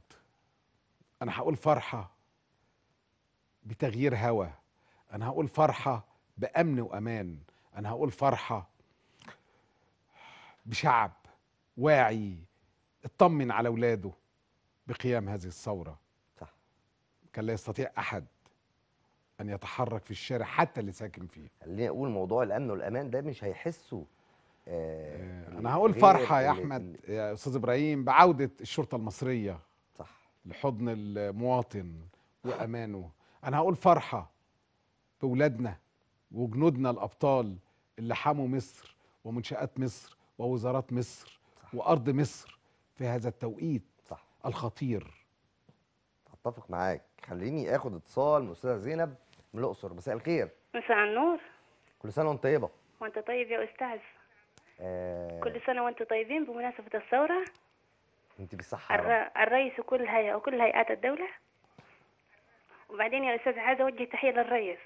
انا هقول فرحه بتغيير هوا انا هقول فرحه بامن وامان انا هقول فرحه بشعب واعي اطمن على اولاده بقيام هذه الثورة صح كان لا يستطيع أحد أن يتحرك في الشارع حتى اللي ساكن فيه خليني أقول موضوع الأمن والأمان ده مش هيحسوا آه, آه، أنا هقول فرحة يا أحمد يا أستاذ إبراهيم بعودة الشرطة المصرية صح لحضن المواطن وأمانه أنا هقول فرحة بولادنا وجنودنا الأبطال اللي حموا مصر ومنشآت مصر ووزارات مصر صح. وأرض مصر في هذا التوقيت الخطير اتفق معاك خليني اخد اتصال من استاذه زينب من الاقصر مساء الخير مساء النور كل سنه وانت طيبه وانت طيب يا استاذ آه... كل سنه وانتم طيبين بمناسبه الثوره انت بالصحه الر... الرئيس وكل هي... وكل هيئات الدوله وبعدين يا استاذ عايز اوجه تحيه للرئيس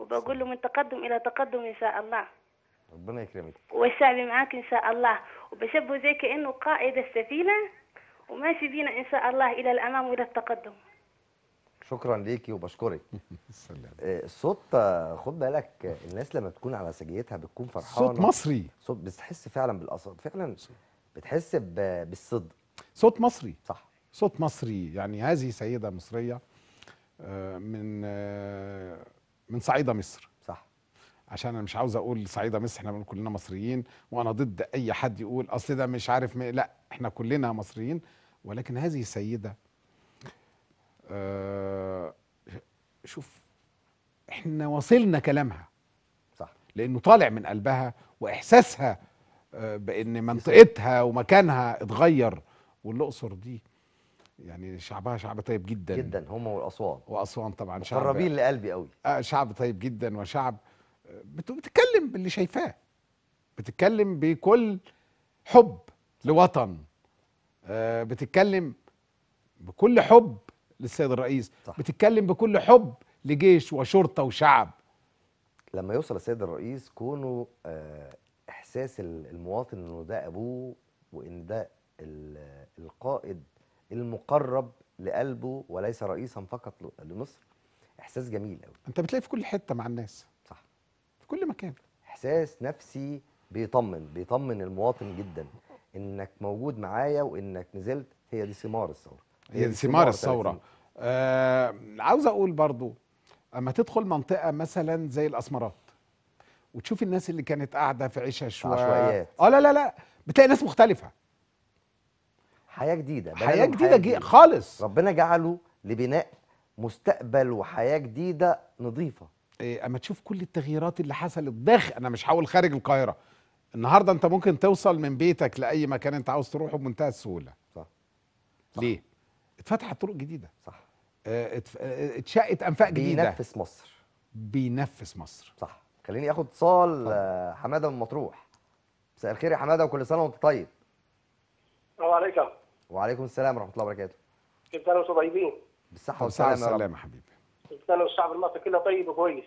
وبقول له من تقدم الى تقدم ان شاء الله ربنا يكرمك والشعب معاك ان شاء الله وبشبه زي كانه قائد السفينه وماشي بينا ان شاء الله الى الامام والى التقدم شكرا ليكي وبشكرك آه، الصوت خد بالك الناس لما تكون على سجيتها بتكون فرحانه صوت مصري صوت بتحس فعلا بالاصل فعلا بتحس بالصدق صوت مصري صح صوت مصري يعني هذه سيده مصريه آه، من آه، من صعيده مصر صح عشان انا مش عاوز اقول صعيده مصر احنا بنقول كلنا مصريين وانا ضد اي حد يقول اصل ده مش عارف لا احنا كلنا مصريين ولكن هذه السيدة آه شوف احنا وصلنا كلامها صح لانه طالع من قلبها واحساسها آه بان منطقتها ومكانها اتغير والاقصر دي يعني شعبها شعب طيب جدا جدا هم واسوان واسوان طبعا شعب مقربين لقلبي قوي آه شعب طيب جدا وشعب آه، بتتكلم باللي شايفاه بتتكلم بكل حب لوطن آه، بتتكلم بكل حب للسيد الرئيس صح. بتتكلم بكل حب لجيش وشرطه وشعب لما يوصل السيد الرئيس كونه آه، احساس المواطن انه ده ابوه وان ده القائد المقرب لقلبه وليس رئيسا فقط لمصر احساس جميل قوي انت بتلاقي في كل حته مع الناس صح في كل مكان احساس نفسي بيطمن بيطمن المواطن جدا انك موجود معايا وانك نزلت هي دي ثمار الثوره هي دي ثمار الثوره آه عاوز اقول برضو اما تدخل منطقه مثلا زي الاسمرات وتشوف الناس اللي كانت قاعده في عيشه عشوائيات اه لا لا لا بتلاقي ناس مختلفه حياه جديده حياه جديده, جديدة خالص ربنا جعله لبناء مستقبل وحياه جديده نظيفه إيه اما تشوف كل التغييرات اللي حصلت داخل انا مش هقول خارج القاهره النهارده انت ممكن توصل من بيتك لاي مكان انت عاوز تروحه بمنتهى السهوله صح, صح. ليه اتفتحت طرق جديده صح آه، آه، اتشقت انفاق جديده بينفس مصر بينفس مصر صح خليني اخد اتصال آه، حماده من مطروح مساء الخير يا حماده وكل سنه وانت طيب السلام عليكم وعليكم السلام ورحمه الله وبركاته كيف سنه وانتم طيبين بالصحه والسلامه يا حبيبي كيف سنه والشعب المصري كله طيب وكويس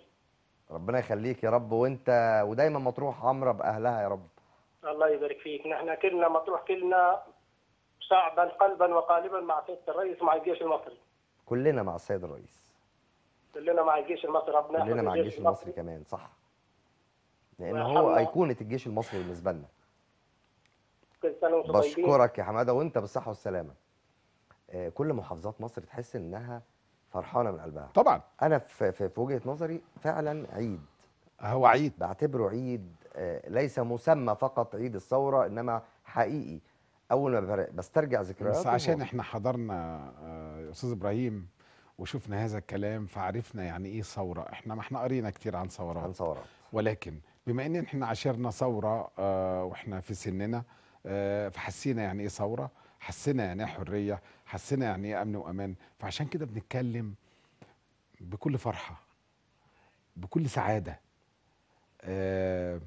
ربنا يخليك يا رب وانت ودايما مطروح عمره باهلها يا رب الله يبارك فيك نحن كلنا مطروح كلنا شعبا قلبا وقالبا مع سياده الرئيس ومع الجيش المصري كلنا مع السيد الرئيس كلنا مع الجيش المصري ربنا كلنا مع الجيش المصري كمان صح لان هو ايقونه الجيش المصري بالنسبه لنا كل سنه بشكرك يا حماده وانت بالصحه والسلامه آه، كل محافظات مصر تحس انها فرحانه من قلبها طبعا انا في في وجهه نظري فعلا عيد هو عيد بعتبره عيد آه، ليس مسمى فقط عيد الثوره انما حقيقي اول ما بسترجع ذكريات بس عشان احنا حضرنا يا آه، استاذ ابراهيم وشفنا هذا الكلام فعرفنا يعني ايه ثوره احنا ما احنا قرينا كتير عن ثورات عن ثورات ولكن بما ان احنا عاشرنا ثوره آه، واحنا في سننا فحسينا يعني ايه ثوره حسينا يعني ايه حريه حسينا يعني ايه امن وامان فعشان كده بنتكلم بكل فرحه بكل سعاده آه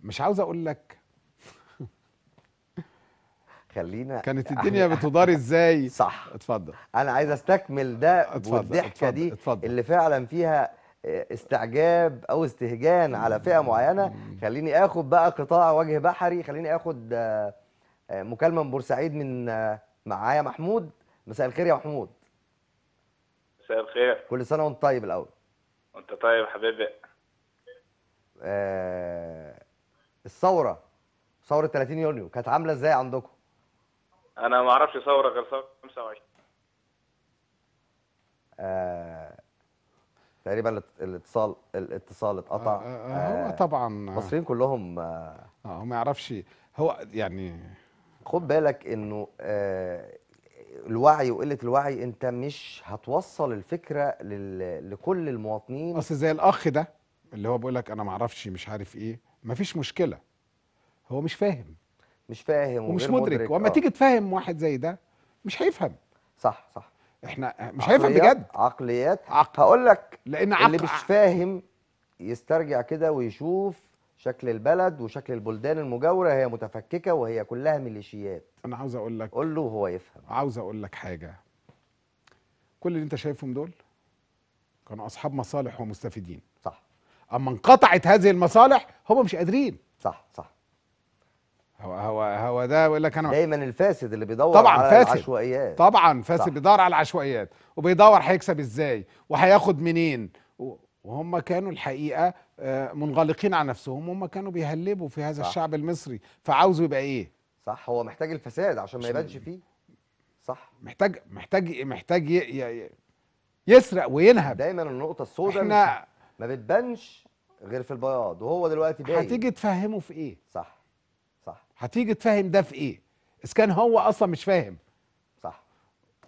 مش عاوز اقول لك خلينا كانت الدنيا بتدار ازاي صح اتفضل انا عايز استكمل ده اتفضل والضحكه اتفضل دي اتفضل اللي فعلا فيها آه، استعجاب او استهجان على فئه معينه خليني اخد بقى قطاع وجه بحري خليني اخد آه آه، مكالمه من بورسعيد من آه، معايا محمود مساء الخير يا محمود مساء الخير كل سنه وانت طيب الاول وانت طيب يا حبيبي آه الثوره ثوره 30 يونيو كانت عامله ازاي عندكم انا ما اعرفش ثوره غير ثوره 25 آه تقريبا الاتصال الاتصال اتقطع آه آه آه هو طبعا المصريين آه، كلهم آه, آه هو ما يعرفش هو يعني خد بالك انه آه الوعي وقله الوعي انت مش هتوصل الفكره لكل المواطنين اصل زي الاخ ده اللي هو بيقول لك انا ما اعرفش مش عارف ايه مفيش مشكله هو مش فاهم مش فاهم ومش مدرك, مدرك. واما آه. تيجي تفهم واحد زي ده مش هيفهم صح صح احنا مش هيفهم بجد عقليات عقل. هقول لك لان عقل. اللي مش فاهم يسترجع كده ويشوف شكل البلد وشكل البلدان المجاوره هي متفككه وهي كلها ميليشيات انا عاوز اقول لك قول له وهو يفهم عاوز اقول لك حاجه كل اللي انت شايفهم دول كانوا اصحاب مصالح ومستفيدين صح اما انقطعت هذه المصالح هم مش قادرين صح صح هو هو هو ده بيقول لك انا دايما الفاسد اللي بيدور طبعا على فاسد. العشوائيات طبعا فاسد صح. بيدور على العشوائيات وبيدور هيكسب ازاي وهياخد منين و... وهم كانوا الحقيقه آه، منغلقين على نفسهم وهم كانوا بيهلبوا في هذا صح. الشعب المصري فعاوزه يبقى ايه صح هو محتاج الفساد عشان ما يبانش فيه صح محتاج محتاج محتاج يسرق وينهب دايما النقطه السوداء احنا ما بتبانش غير في البياض وهو دلوقتي باين هتيجي تفهمه في ايه صح صح هتيجي تفهم ده في ايه اذا كان هو اصلا مش فاهم صح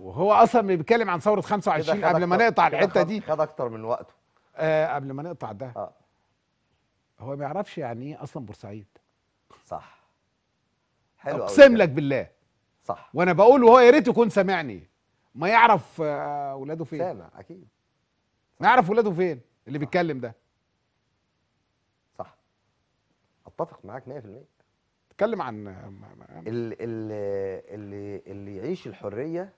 وهو اصلا بيتكلم عن ثوره 25 قبل ما نقطع الحته دي خد اكتر من وقته آه قبل ما نقطع ده آه. هو ما يعرفش يعني ايه اصلا بورسعيد صح حلو اقسم لك بالله صح وانا بقول وهو يا ريت يكون سامعني ما يعرف اولاده آه، فين سامع اكيد ما يعرف اولاده فين اللي صح. بيتكلم ده صح اتفق معاك 100% اتكلم عن اللي اللي اللي يعيش الحريه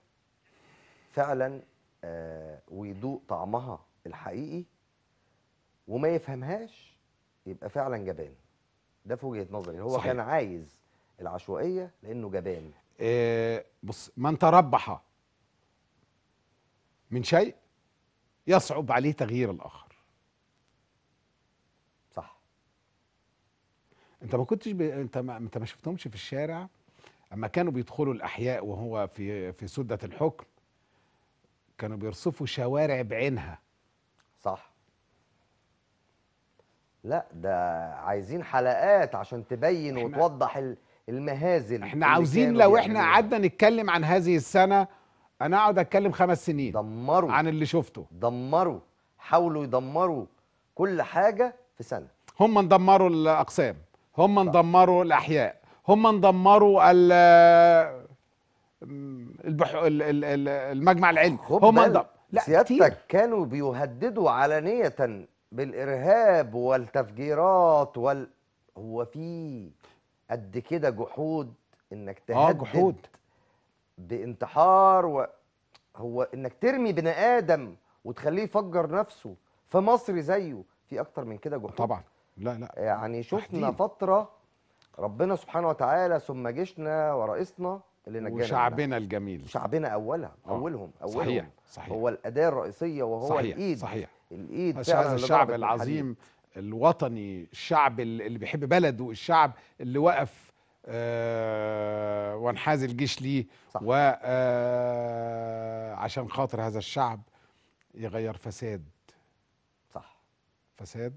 فعلا آه، ويدوق طعمها الحقيقي وما يفهمهاش يبقى فعلا جبان ده في وجهه نظري هو صحيح. كان عايز العشوائيه لانه جبان إيه بص من تربح من شيء يصعب عليه تغيير الاخر صح انت ما كنتش ب... انت ما... انت ما شفتهمش في الشارع اما كانوا بيدخلوا الاحياء وهو في في سده الحكم كانوا بيرصفوا شوارع بعينها صح لا ده عايزين حلقات عشان تبين وتوضح المهازل احنا عاوزين لو احنا قعدنا نتكلم عن هذه السنه انا اقعد اتكلم خمس سنين دمروا عن اللي شفته دمروا حاولوا يدمروا كل حاجه في سنه هم دمروا الاقسام هم دمروا الاحياء هم دمروا ال البح... المجمع العلمي هم دم... لا سيادتك كانوا بيهددوا علانيه بالارهاب والتفجيرات وال هو في قد كده جحود انك آه، تهدد آه جحود بانتحار و... هو انك ترمي بني ادم وتخليه يفجر نفسه في مصر زيه في اكتر من كده جحود طبعا لا لا يعني شفنا تحديد. فتره ربنا سبحانه وتعالى ثم جيشنا ورئيسنا اللي نجانا وشعبنا الجميل شعبنا اولها اولهم اولهم صحيح صحيح هو الاداه الرئيسيه وهو صحيح الايد صحيح الايد هذا الشعب العظيم الوطني الشعب اللي بيحب بلده الشعب اللي وقف آه وانحاز الجيش ليه وعشان آه، خاطر هذا الشعب يغير فساد صح فساد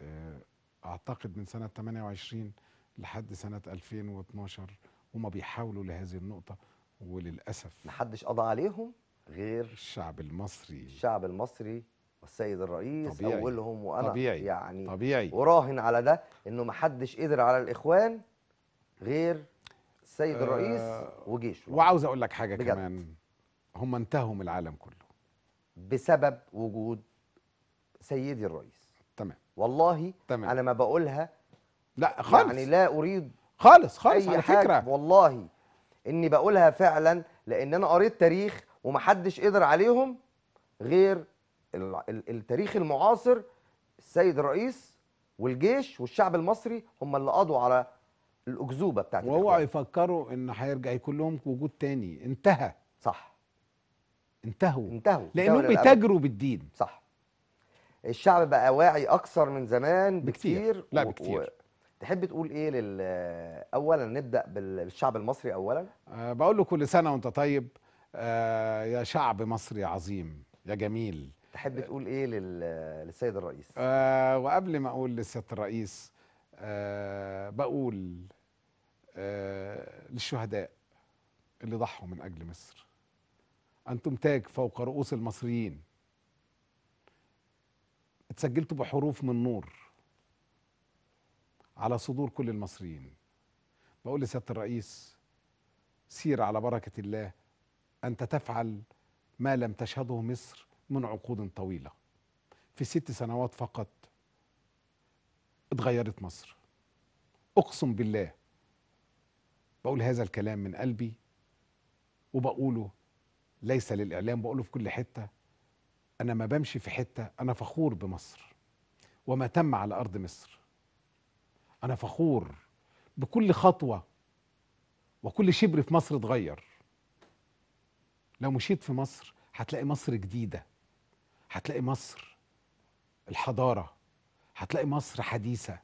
آه اعتقد من سنه 28 لحد سنه 2012 هما بيحاولوا لهذه النقطه وللاسف محدش قضى عليهم غير الشعب المصري الشعب المصري والسيد الرئيس طبيعي. اولهم وانا طبيعي. يعني طبيعي. وراهن على ده انه ما حدش قدر على الاخوان غير السيد أه الرئيس وجيشه وعاوز اقول لك حاجه بجد. كمان هم انتهوا من العالم كله بسبب وجود سيدي الرئيس تمام والله تمام. انا ما بقولها لا يعني خالص يعني لا اريد خالص خالص أي على حاجة فكره والله اني بقولها فعلا لان انا قريت تاريخ ومحدش قدر عليهم غير التاريخ المعاصر السيد الرئيس والجيش والشعب المصري هم اللي قضوا على الاكذوبه بتاعت واوعوا يفكروا ان هيرجع يكون لهم وجود تاني انتهى صح انتهوا انتهوا لانهم بيتاجروا بالدين صح الشعب بقى واعي اكثر من زمان بكثير بكتير. لا بكثير و... تحب تقول ايه لل اولا نبدا بالشعب المصري اولا أه بقول له كل سنه وانت طيب أه يا شعب مصري عظيم يا جميل تحب آه. تقول ايه للسيد الرئيس آه وقبل ما اقول للسيد الرئيس آه بقول آه للشهداء اللي ضحوا من اجل مصر انتم تاج فوق رؤوس المصريين اتسجلتوا بحروف من نور على صدور كل المصريين بقول لسياده الرئيس سير على بركه الله انت تفعل ما لم تشهده مصر من عقود طويلة في ست سنوات فقط اتغيرت مصر أقسم بالله بقول هذا الكلام من قلبي وبقوله ليس للإعلام بقوله في كل حتة أنا ما بمشي في حتة أنا فخور بمصر وما تم على أرض مصر أنا فخور بكل خطوة وكل شبر في مصر اتغير لو مشيت في مصر هتلاقي مصر جديدة هتلاقي مصر الحضارة هتلاقي مصر حديثة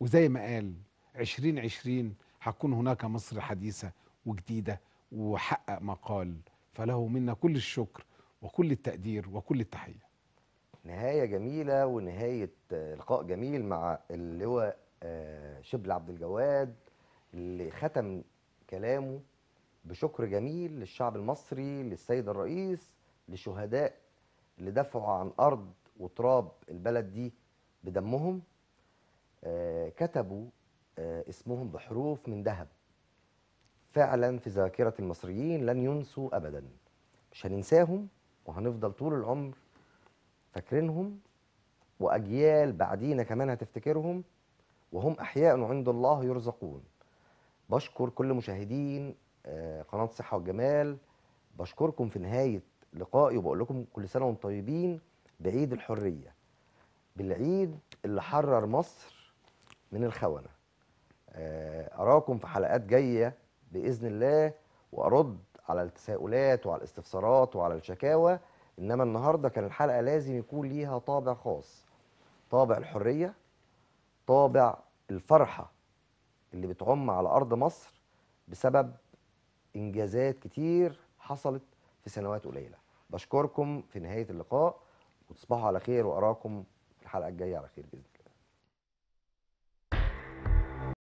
وزي ما قال عشرين هتكون هناك مصر حديثة وجديدة وحقق ما قال فله منا كل الشكر وكل التقدير وكل التحية نهاية جميلة ونهاية لقاء جميل مع اللواء آه، شبل عبد الجواد اللي ختم كلامه بشكر جميل للشعب المصري للسيد الرئيس لشهداء اللي دفعوا عن ارض وتراب البلد دي بدمهم آه، كتبوا آه، اسمهم بحروف من ذهب فعلا في ذاكره المصريين لن ينسوا ابدا مش هننساهم وهنفضل طول العمر فاكرينهم واجيال بعدينا كمان هتفتكرهم وهم احياء عند الله يرزقون بشكر كل مشاهدين آه، قناه صحه والجمال بشكركم في نهايه لقائي وبقول لكم كل سنه وانتم طيبين بعيد الحريه بالعيد اللي حرر مصر من الخونه آه، اراكم في حلقات جايه باذن الله وارد على التساؤلات وعلى الاستفسارات وعلى الشكاوى انما النهارده كان الحلقه لازم يكون ليها طابع خاص طابع الحريه طابع الفرحه اللي بتعم على ارض مصر بسبب انجازات كتير حصلت في سنوات قليله بشكركم في نهايه اللقاء وتصبحوا على خير واراكم في الحلقه الجايه على خير باذن الله